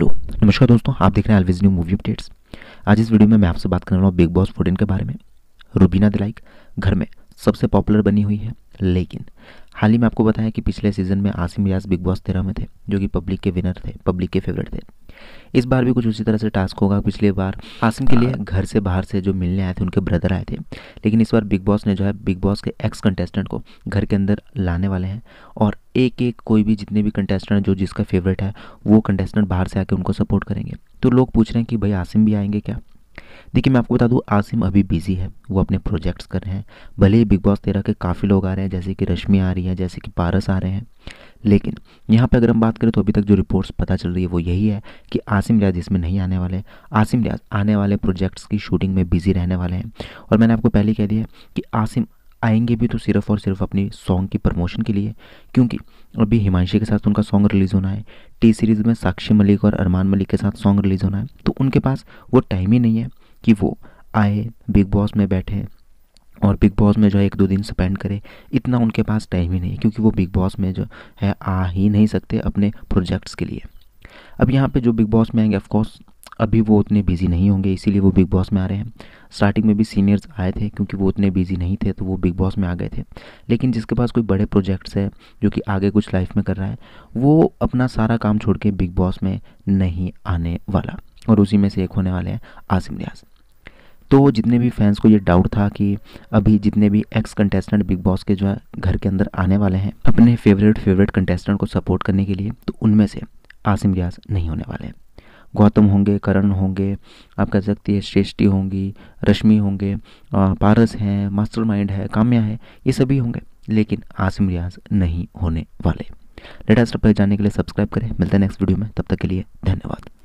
Hello नमस्कार दोस्तों आप देख रहे हैं अलविज न्यू मूवी अपडेट्स आज इस वीडियो में मैं आपसे बात करने वाला हूँ बिग बॉस फोर्टीन के बारे में रूबीना दिलाइक घर में सबसे पॉपुलर बनी हुई है लेकिन हाल ही में आपको बताया कि पिछले सीजन में आसिम रियाज बिग बॉस तेरह में थे जो कि पब्लिक के विनर थे पब्लिक के फेवरेट थे इस बार भी कुछ उसी तरह से टास्क होगा पिछले बार आसिम के लिए हाँ। घर से बाहर से जो मिलने आए थे उनके ब्रदर आए थे लेकिन इस बार बिग बॉस ने जो है बिग बॉस के एक्स कंटेस्टेंट को घर के अंदर लाने वाले हैं और एक एक कोई भी जितने भी कंटेस्टेंट जो जिसका फेवरेट है वो कंटेस्टेंट बाहर से आके उनको सपोर्ट करेंगे तो लोग पूछ रहे हैं कि भाई आसिम भी आएंगे क्या देखिए मैं आपको बता दूं आसिम अभी बिज़ी है वो अपने प्रोजेक्ट्स कर रहे हैं भले ही बिग बॉस तेरह के काफ़ी लोग आ रहे हैं जैसे कि रश्मि आ रही है जैसे कि पारस आ रहे हैं लेकिन यहाँ पर अगर हम बात करें तो अभी तक जो रिपोर्ट्स पता चल रही है वो यही है कि आसिम रियाज इसमें नहीं आने वाले आसिम रियाज आने वाले प्रोजेक्ट्स की शूटिंग में बिज़ी रहने वाले हैं और मैंने आपको पहले कह दिया कि आसिम आएंगे भी तो सिर्फ और सिर्फ अपनी सॉन्ग की प्रमोशन के लिए क्योंकि अभी हिमांशी के साथ उनका सॉन्ग रिलीज़ होना है टी सीरीज़ में साक्षी मलिक और अरमान मलिक के साथ सॉन्ग रिलीज़ होना है तो उनके पास वो टाइम ही नहीं है कि वो आए बिग बॉस में बैठे और बिग बॉस में जो है एक दो दिन स्पेंड करें इतना उनके पास टाइम ही नहीं है क्योंकि वो बिग बॉस में जो है आ ही नहीं सकते अपने प्रोजेक्ट्स के लिए अब यहाँ पे जो बिग बॉस में आएंगे ऑफकोर्स अभी वो उतने बिज़ी नहीं होंगे इसीलिए वो बिग बॉस में आ रहे हैं स्टार्टिंग में भी सीनियर्स आए थे क्योंकि वो उतने बिज़ी नहीं थे तो वो बिग बॉस में आ गए थे लेकिन जिसके पास कोई बड़े प्रोजेक्ट्स है जो कि आगे कुछ लाइफ में कर रहा है वो अपना सारा काम छोड़ के बिग बॉस में नहीं आने वाला और उसी में से एक होने वाले हैं आसिम रियाज तो जितने भी फैंस को ये डाउट था कि अभी जितने भी एक्स कंटेस्टेंट बिग बॉस के जो है घर के अंदर आने वाले हैं अपने फेवरेट फेवरेट कंटेस्टेंट को सपोर्ट करने के लिए तो उनमें से आसिम रियाज नहीं होने वाले हैं गौतम होंगे करण होंगे आप कह सकती है श्रेष्ठी होंगी रश्मि होंगे पारस हैं मास्टर माइंड है काम्या है ये सभी होंगे लेकिन आसिम रियाज नहीं होने वाले लेटेस्ट पर जानने के लिए सब्सक्राइब करें मिलते हैं नेक्स्ट वीडियो में तब तक के लिए धन्यवाद